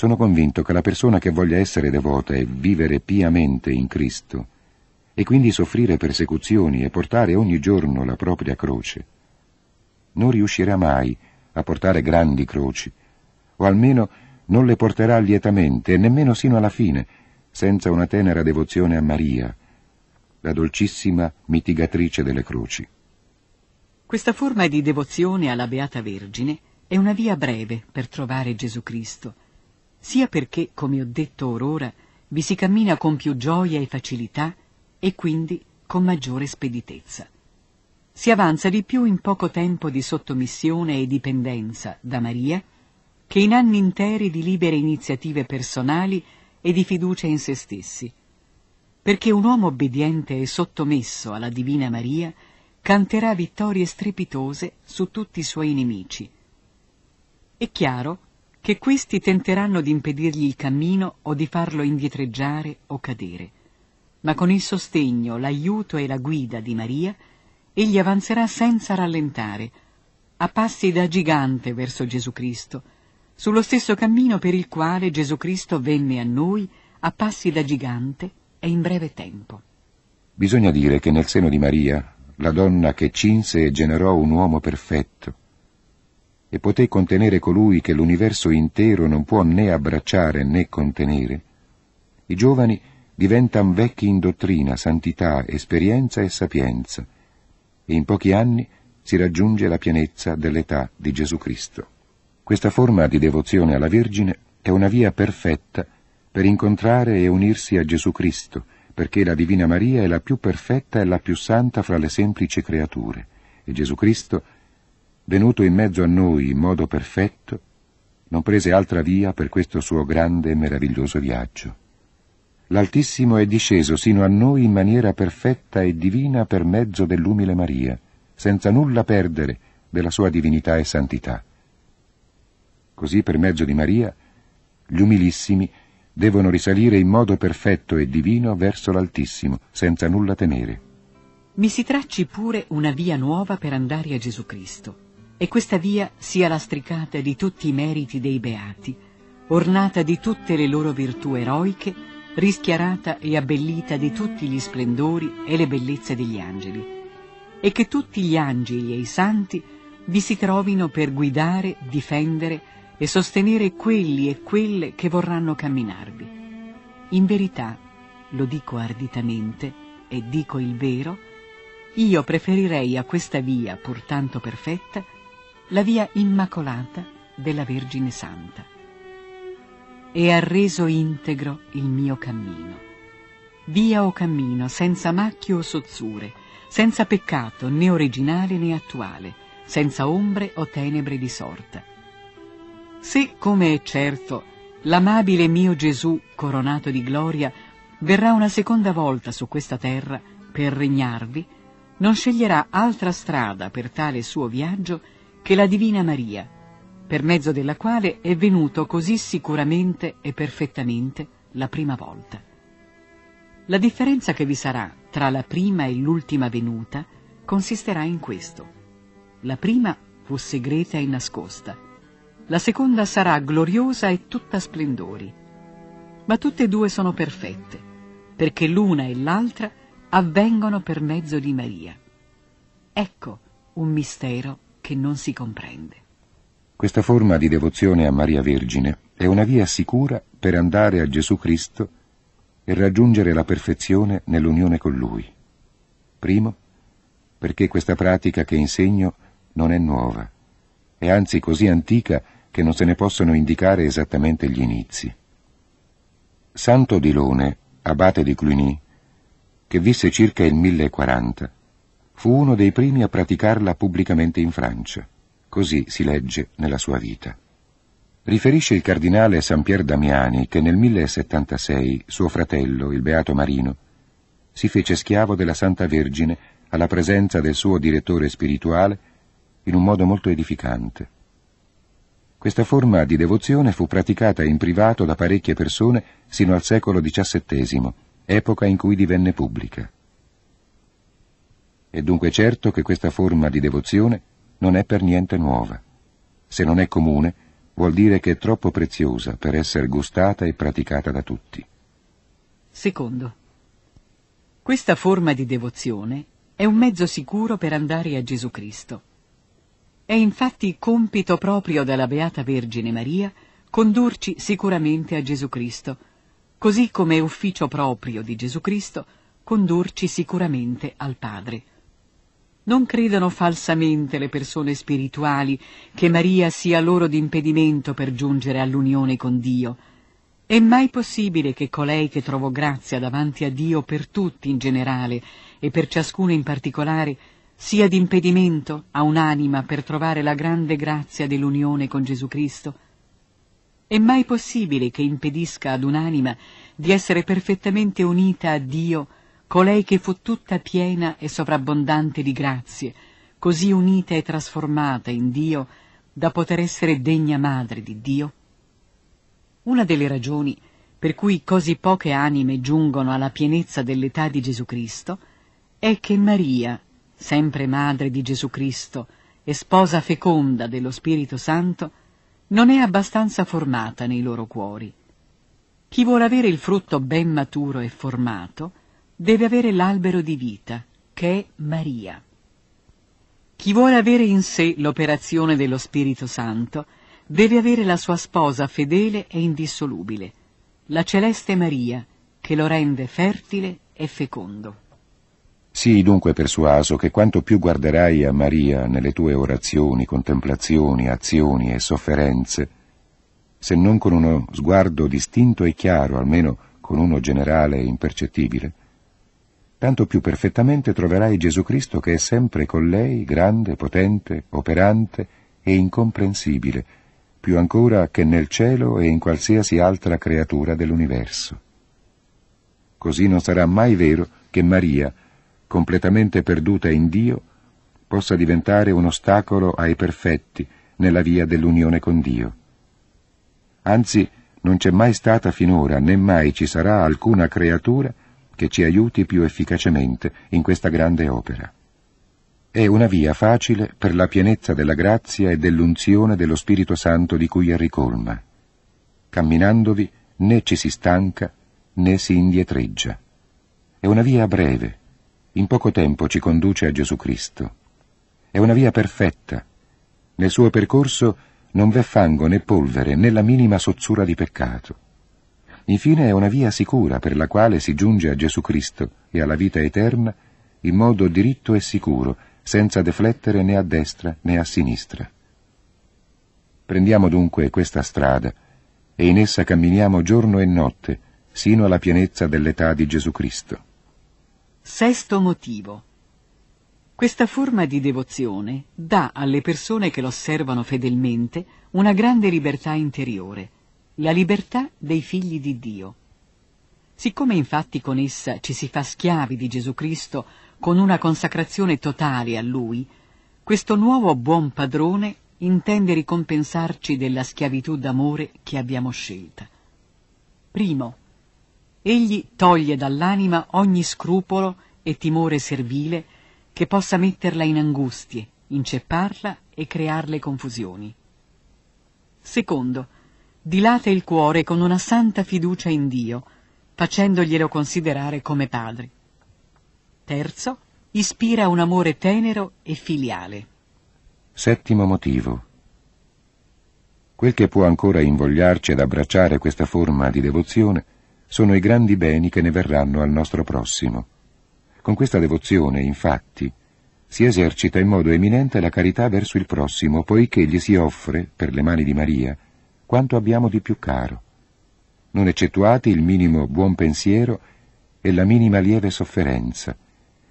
Sono convinto che la persona che voglia essere devota e vivere piamente in Cristo, e quindi soffrire persecuzioni e portare ogni giorno la propria croce, non riuscirà mai a portare grandi croci, o almeno non le porterà lietamente e nemmeno sino alla fine, senza una tenera devozione a Maria, la dolcissima mitigatrice delle croci. Questa forma di devozione alla Beata Vergine è una via breve per trovare Gesù Cristo sia perché, come ho detto orora, vi si cammina con più gioia e facilità e quindi con maggiore speditezza. Si avanza di più in poco tempo di sottomissione e dipendenza da Maria che in anni interi di libere iniziative personali e di fiducia in se stessi. Perché un uomo obbediente e sottomesso alla Divina Maria canterà vittorie strepitose su tutti i suoi nemici. È chiaro che questi tenteranno di impedirgli il cammino o di farlo indietreggiare o cadere. Ma con il sostegno, l'aiuto e la guida di Maria, egli avanzerà senza rallentare, a passi da gigante verso Gesù Cristo, sullo stesso cammino per il quale Gesù Cristo venne a noi a passi da gigante e in breve tempo. Bisogna dire che nel seno di Maria, la donna che cinse e generò un uomo perfetto, e poté contenere colui che l'universo intero non può né abbracciare né contenere, i giovani diventan vecchi in dottrina, santità, esperienza e sapienza, e in pochi anni si raggiunge la pienezza dell'età di Gesù Cristo. Questa forma di devozione alla Vergine è una via perfetta per incontrare e unirsi a Gesù Cristo, perché la Divina Maria è la più perfetta e la più santa fra le semplici creature, e Gesù Cristo è venuto in mezzo a noi in modo perfetto, non prese altra via per questo suo grande e meraviglioso viaggio. L'Altissimo è disceso sino a noi in maniera perfetta e divina per mezzo dell'umile Maria, senza nulla perdere della sua divinità e santità. Così per mezzo di Maria, gli umilissimi devono risalire in modo perfetto e divino verso l'Altissimo, senza nulla temere. Mi si tracci pure una via nuova per andare a Gesù Cristo e questa via sia lastricata di tutti i meriti dei beati, ornata di tutte le loro virtù eroiche, rischiarata e abbellita di tutti gli splendori e le bellezze degli angeli, e che tutti gli angeli e i santi vi si trovino per guidare, difendere e sostenere quelli e quelle che vorranno camminarvi. In verità, lo dico arditamente e dico il vero, io preferirei a questa via, pur tanto perfetta, la via immacolata della Vergine Santa e ha reso integro il mio cammino. Via o cammino, senza macchie o sozzure, senza peccato né originale né attuale, senza ombre o tenebre di sorta. Se, come è certo, l'amabile mio Gesù, coronato di gloria, verrà una seconda volta su questa terra per regnarvi, non sceglierà altra strada per tale suo viaggio che la Divina Maria, per mezzo della quale è venuto così sicuramente e perfettamente la prima volta. La differenza che vi sarà tra la prima e l'ultima venuta consisterà in questo. La prima fu segreta e nascosta, la seconda sarà gloriosa e tutta splendori. Ma tutte e due sono perfette, perché l'una e l'altra avvengono per mezzo di Maria. Ecco un mistero che non si comprende. Questa forma di devozione a Maria Vergine è una via sicura per andare a Gesù Cristo e raggiungere la perfezione nell'unione con Lui. Primo, perché questa pratica che insegno non è nuova, è anzi così antica che non se ne possono indicare esattamente gli inizi. Santo Dilone, abate di Cluny, che visse circa il 1040, Fu uno dei primi a praticarla pubblicamente in Francia. Così si legge nella sua vita. Riferisce il cardinale San Pier Damiani che nel 1076 suo fratello, il Beato Marino, si fece schiavo della Santa Vergine alla presenza del suo direttore spirituale in un modo molto edificante. Questa forma di devozione fu praticata in privato da parecchie persone sino al secolo XVII, epoca in cui divenne pubblica. È dunque certo che questa forma di devozione non è per niente nuova. Se non è comune, vuol dire che è troppo preziosa per essere gustata e praticata da tutti. Secondo, questa forma di devozione è un mezzo sicuro per andare a Gesù Cristo. È infatti compito proprio della Beata Vergine Maria condurci sicuramente a Gesù Cristo, così come è ufficio proprio di Gesù Cristo condurci sicuramente al Padre. Non credano falsamente le persone spirituali che Maria sia loro d'impedimento per giungere all'unione con Dio. È mai possibile che colei che trovò grazia davanti a Dio per tutti in generale e per ciascuno in particolare sia d'impedimento a un'anima per trovare la grande grazia dell'unione con Gesù Cristo? È mai possibile che impedisca ad un'anima di essere perfettamente unita a Dio colei che fu tutta piena e sovrabbondante di grazie, così unita e trasformata in Dio da poter essere degna madre di Dio? Una delle ragioni per cui così poche anime giungono alla pienezza dell'età di Gesù Cristo è che Maria, sempre madre di Gesù Cristo e sposa feconda dello Spirito Santo, non è abbastanza formata nei loro cuori. Chi vuole avere il frutto ben maturo e formato, deve avere l'albero di vita, che è Maria. Chi vuole avere in sé l'operazione dello Spirito Santo deve avere la sua sposa fedele e indissolubile, la celeste Maria, che lo rende fertile e fecondo. Sii dunque persuaso che quanto più guarderai a Maria nelle tue orazioni, contemplazioni, azioni e sofferenze, se non con uno sguardo distinto e chiaro, almeno con uno generale e impercettibile, tanto più perfettamente troverai Gesù Cristo che è sempre con lei, grande, potente, operante e incomprensibile, più ancora che nel cielo e in qualsiasi altra creatura dell'universo. Così non sarà mai vero che Maria, completamente perduta in Dio, possa diventare un ostacolo ai perfetti nella via dell'unione con Dio. Anzi, non c'è mai stata finora, né mai ci sarà alcuna creatura che ci aiuti più efficacemente in questa grande opera. È una via facile per la pienezza della grazia e dell'unzione dello Spirito Santo di cui è ricolma. Camminandovi né ci si stanca né si indietreggia. È una via breve, in poco tempo ci conduce a Gesù Cristo. È una via perfetta. Nel suo percorso non v'è fango né polvere né la minima sozzura di peccato. Infine è una via sicura per la quale si giunge a Gesù Cristo e alla vita eterna in modo diritto e sicuro, senza deflettere né a destra né a sinistra. Prendiamo dunque questa strada e in essa camminiamo giorno e notte, sino alla pienezza dell'età di Gesù Cristo. Sesto motivo. Questa forma di devozione dà alle persone che l'osservano fedelmente una grande libertà interiore la libertà dei figli di Dio. Siccome infatti con essa ci si fa schiavi di Gesù Cristo con una consacrazione totale a Lui, questo nuovo buon padrone intende ricompensarci della schiavitù d'amore che abbiamo scelta. Primo, egli toglie dall'anima ogni scrupolo e timore servile che possa metterla in angustie, incepparla e crearle confusioni. Secondo, dilata il cuore con una santa fiducia in Dio, facendoglielo considerare come padre. Terzo, ispira un amore tenero e filiale. Settimo motivo. Quel che può ancora invogliarci ad abbracciare questa forma di devozione sono i grandi beni che ne verranno al nostro prossimo. Con questa devozione, infatti, si esercita in modo eminente la carità verso il prossimo, poiché gli si offre, per le mani di Maria, quanto abbiamo di più caro, non eccettuati il minimo buon pensiero e la minima lieve sofferenza,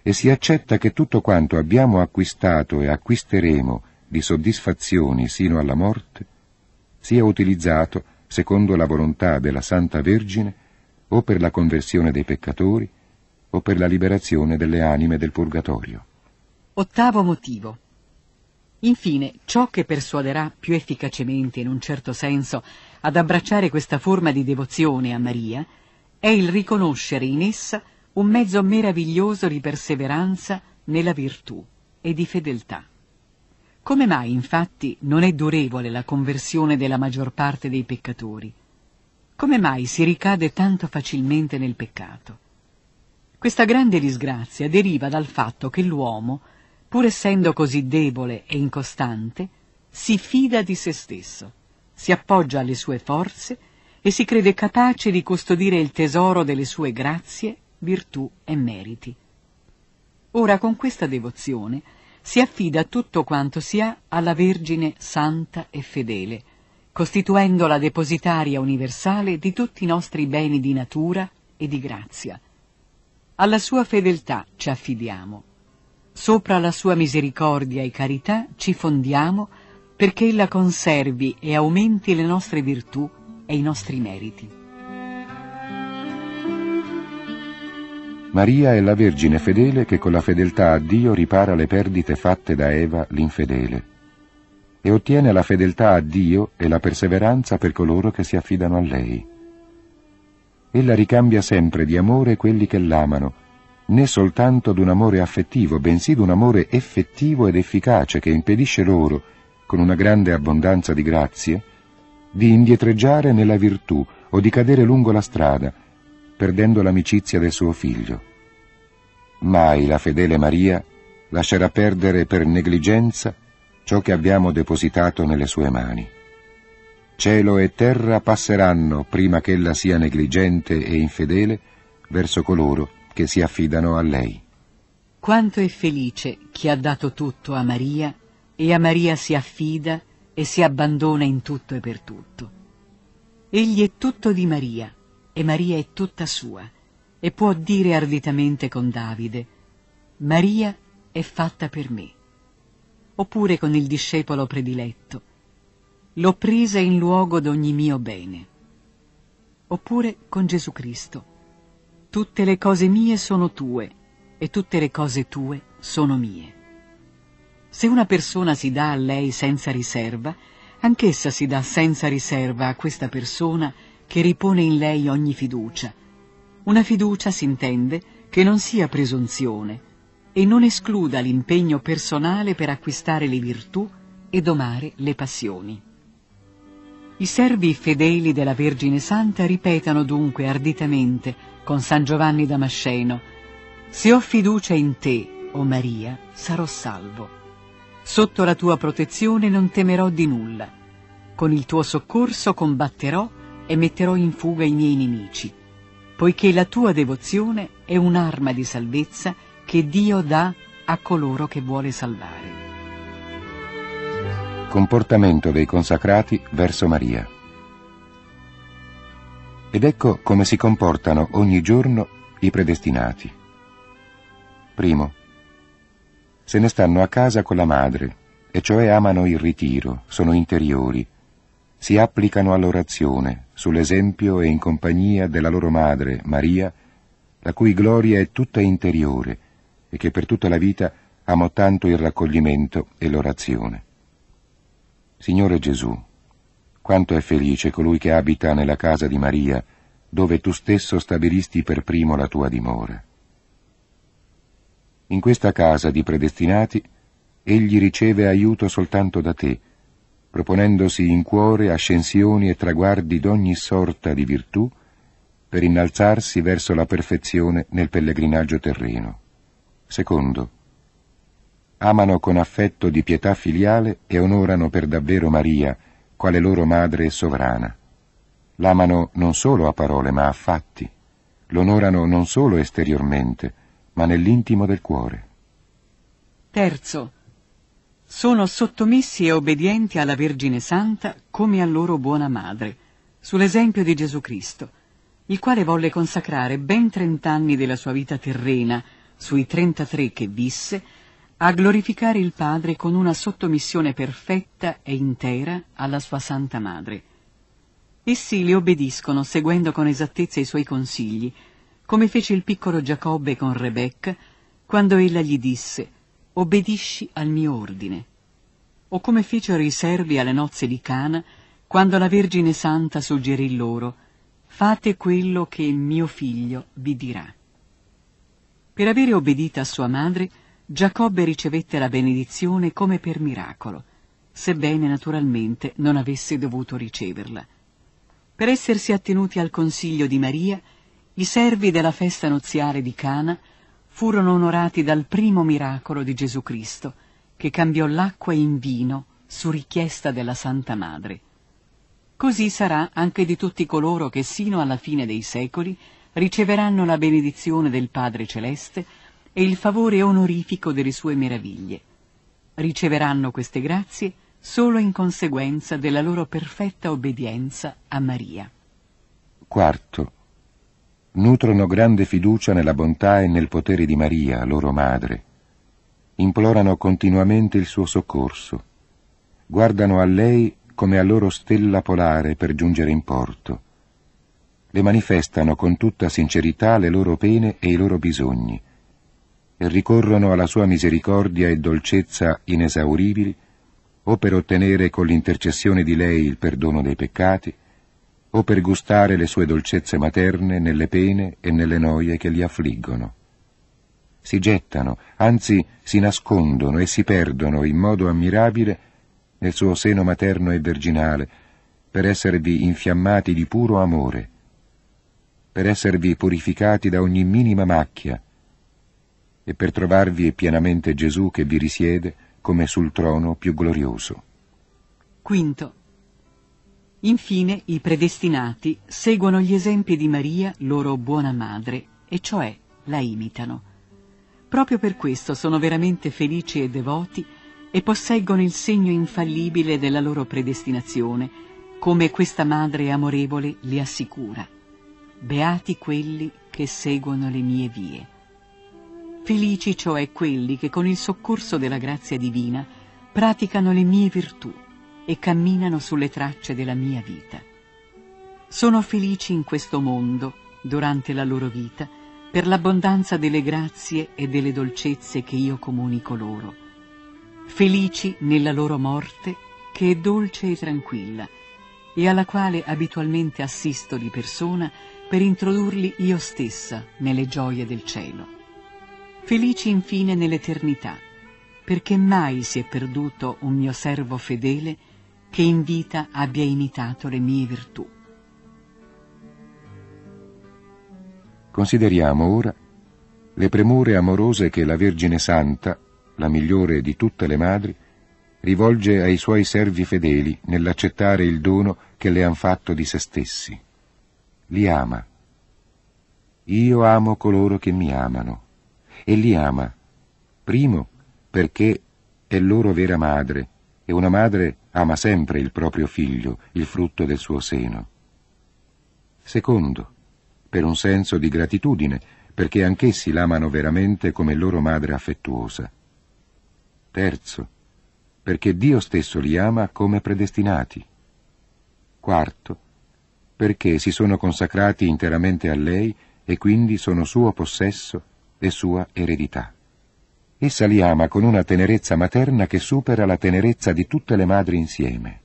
e si accetta che tutto quanto abbiamo acquistato e acquisteremo di soddisfazioni sino alla morte sia utilizzato secondo la volontà della Santa Vergine o per la conversione dei peccatori o per la liberazione delle anime del purgatorio. Ottavo motivo. Infine, ciò che persuaderà più efficacemente, in un certo senso, ad abbracciare questa forma di devozione a Maria, è il riconoscere in essa un mezzo meraviglioso di perseveranza nella virtù e di fedeltà. Come mai, infatti, non è durevole la conversione della maggior parte dei peccatori? Come mai si ricade tanto facilmente nel peccato? Questa grande disgrazia deriva dal fatto che l'uomo, pur essendo così debole e incostante, si fida di se stesso, si appoggia alle sue forze e si crede capace di custodire il tesoro delle sue grazie, virtù e meriti. Ora con questa devozione si affida tutto quanto si ha alla Vergine santa e fedele, costituendo la depositaria universale di tutti i nostri beni di natura e di grazia. Alla sua fedeltà ci affidiamo Sopra la sua misericordia e carità ci fondiamo perché ella conservi e aumenti le nostre virtù e i nostri meriti. Maria è la Vergine fedele che con la fedeltà a Dio ripara le perdite fatte da Eva l'infedele e ottiene la fedeltà a Dio e la perseveranza per coloro che si affidano a lei. Ella ricambia sempre di amore quelli che l'amano né soltanto d'un amore affettivo, bensì d'un amore effettivo ed efficace che impedisce loro, con una grande abbondanza di grazie, di indietreggiare nella virtù o di cadere lungo la strada, perdendo l'amicizia del suo figlio. Mai la fedele Maria lascerà perdere per negligenza ciò che abbiamo depositato nelle sue mani. Cielo e terra passeranno prima che ella sia negligente e infedele verso coloro che si affidano a lei. Quanto è felice chi ha dato tutto a Maria e a Maria si affida e si abbandona in tutto e per tutto. Egli è tutto di Maria e Maria è tutta sua e può dire arditamente con Davide, Maria è fatta per me. Oppure con il discepolo prediletto, l'ho presa in luogo d'ogni mio bene. Oppure con Gesù Cristo Tutte le cose mie sono tue e tutte le cose tue sono mie. Se una persona si dà a lei senza riserva, anch'essa si dà senza riserva a questa persona che ripone in lei ogni fiducia. Una fiducia si intende che non sia presunzione e non escluda l'impegno personale per acquistare le virtù e domare le passioni. I servi fedeli della Vergine Santa ripetano dunque arditamente con San Giovanni Damasceno «Se ho fiducia in te, o oh Maria, sarò salvo. Sotto la tua protezione non temerò di nulla. Con il tuo soccorso combatterò e metterò in fuga i miei nemici, poiché la tua devozione è un'arma di salvezza che Dio dà a coloro che vuole salvare» comportamento dei consacrati verso Maria. Ed ecco come si comportano ogni giorno i predestinati. Primo, se ne stanno a casa con la madre, e cioè amano il ritiro, sono interiori, si applicano all'orazione, sull'esempio e in compagnia della loro madre, Maria, la cui gloria è tutta interiore e che per tutta la vita amò tanto il raccoglimento e l'orazione. Signore Gesù, quanto è felice colui che abita nella casa di Maria, dove tu stesso stabilisti per primo la tua dimora. In questa casa di predestinati, egli riceve aiuto soltanto da te, proponendosi in cuore ascensioni e traguardi d'ogni sorta di virtù, per innalzarsi verso la perfezione nel pellegrinaggio terreno. Secondo, amano con affetto di pietà filiale e onorano per davvero Maria, quale loro madre e sovrana. L'amano non solo a parole ma a fatti, l'onorano non solo esteriormente, ma nell'intimo del cuore. Terzo. Sono sottomessi e obbedienti alla Vergine Santa come a loro buona madre, sull'esempio di Gesù Cristo, il quale volle consacrare ben trent'anni della sua vita terrena, sui trentatré che visse, a glorificare il Padre con una sottomissione perfetta e intera alla sua Santa Madre. Essi le obbediscono seguendo con esattezza i suoi consigli, come fece il piccolo Giacobbe con Rebecca quando ella gli disse obbedisci al mio ordine, o come fecero i servi alle nozze di Cana quando la Vergine Santa suggerì loro fate quello che mio figlio vi dirà. Per avere obbedita a sua madre, Giacobbe ricevette la benedizione come per miracolo, sebbene naturalmente non avesse dovuto riceverla. Per essersi attenuti al consiglio di Maria, i servi della festa nuziale di Cana furono onorati dal primo miracolo di Gesù Cristo, che cambiò l'acqua in vino su richiesta della Santa Madre. Così sarà anche di tutti coloro che sino alla fine dei secoli riceveranno la benedizione del Padre Celeste, e il favore onorifico delle sue meraviglie. Riceveranno queste grazie solo in conseguenza della loro perfetta obbedienza a Maria. Quarto. Nutrono grande fiducia nella bontà e nel potere di Maria, loro madre. Implorano continuamente il suo soccorso. Guardano a lei come a loro stella polare per giungere in porto. Le manifestano con tutta sincerità le loro pene e i loro bisogni e ricorrono alla sua misericordia e dolcezza inesauribili, o per ottenere con l'intercessione di lei il perdono dei peccati, o per gustare le sue dolcezze materne nelle pene e nelle noie che li affliggono. Si gettano, anzi si nascondono e si perdono in modo ammirabile nel suo seno materno e virginale, per esservi infiammati di puro amore, per esservi purificati da ogni minima macchia, e per trovarvi pienamente Gesù che vi risiede come sul trono più glorioso. Quinto. Infine i predestinati seguono gli esempi di Maria, loro buona madre, e cioè la imitano. Proprio per questo sono veramente felici e devoti e posseggono il segno infallibile della loro predestinazione, come questa madre amorevole li assicura. Beati quelli che seguono le mie vie. Felici cioè quelli che con il soccorso della grazia divina praticano le mie virtù e camminano sulle tracce della mia vita. Sono felici in questo mondo, durante la loro vita, per l'abbondanza delle grazie e delle dolcezze che io comunico loro. Felici nella loro morte, che è dolce e tranquilla, e alla quale abitualmente assisto di persona per introdurli io stessa nelle gioie del cielo felici infine nell'eternità, perché mai si è perduto un mio servo fedele che in vita abbia imitato le mie virtù. Consideriamo ora le premure amorose che la Vergine Santa, la migliore di tutte le madri, rivolge ai suoi servi fedeli nell'accettare il dono che le han fatto di se stessi. Li ama. Io amo coloro che mi amano e li ama. Primo, perché è loro vera madre, e una madre ama sempre il proprio figlio, il frutto del suo seno. Secondo, per un senso di gratitudine, perché anch'essi l'amano veramente come loro madre affettuosa. Terzo, perché Dio stesso li ama come predestinati. Quarto, perché si sono consacrati interamente a lei e quindi sono suo possesso e sua eredità. Essa li ama con una tenerezza materna che supera la tenerezza di tutte le madri insieme.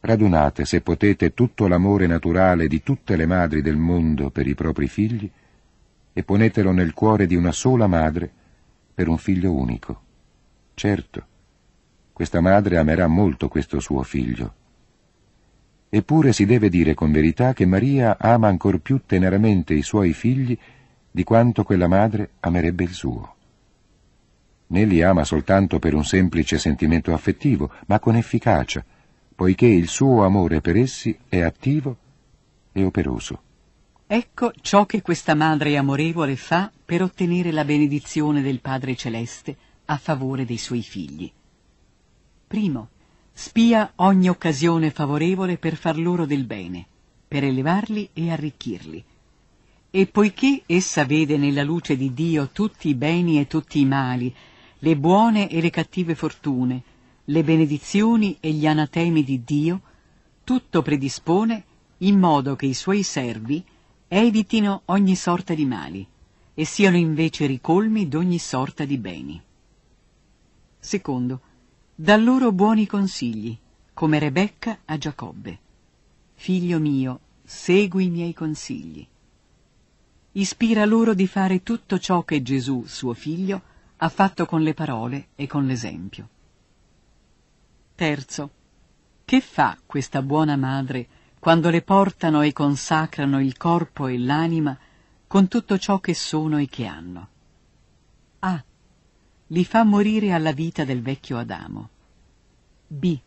Radunate, se potete, tutto l'amore naturale di tutte le madri del mondo per i propri figli e ponetelo nel cuore di una sola madre per un figlio unico. Certo, questa madre amerà molto questo suo figlio. Eppure si deve dire con verità che Maria ama ancor più teneramente i suoi figli di quanto quella madre amerebbe il suo. Né li ama soltanto per un semplice sentimento affettivo, ma con efficacia, poiché il suo amore per essi è attivo e operoso. Ecco ciò che questa madre amorevole fa per ottenere la benedizione del Padre Celeste a favore dei suoi figli. Primo, spia ogni occasione favorevole per far loro del bene, per elevarli e arricchirli, e poiché essa vede nella luce di Dio tutti i beni e tutti i mali, le buone e le cattive fortune, le benedizioni e gli anatemi di Dio, tutto predispone in modo che i suoi servi evitino ogni sorta di mali e siano invece ricolmi d'ogni sorta di beni. Secondo, da loro buoni consigli, come Rebecca a Giacobbe. Figlio mio, segui i miei consigli ispira loro di fare tutto ciò che Gesù, suo figlio, ha fatto con le parole e con l'esempio. Terzo, che fa questa buona madre quando le portano e consacrano il corpo e l'anima con tutto ciò che sono e che hanno? A. Li fa morire alla vita del vecchio Adamo. B.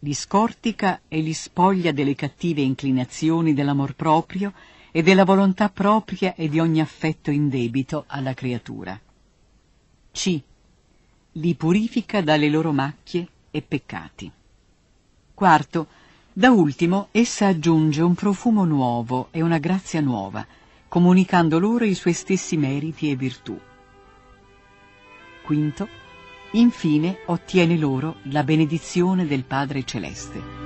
Li scortica e li spoglia delle cattive inclinazioni dell'amor proprio e della volontà propria e di ogni affetto indebito alla creatura. C. Li purifica dalle loro macchie e peccati. Quarto, da ultimo, essa aggiunge un profumo nuovo e una grazia nuova, comunicando loro i suoi stessi meriti e virtù. Quinto, infine ottiene loro la benedizione del Padre Celeste.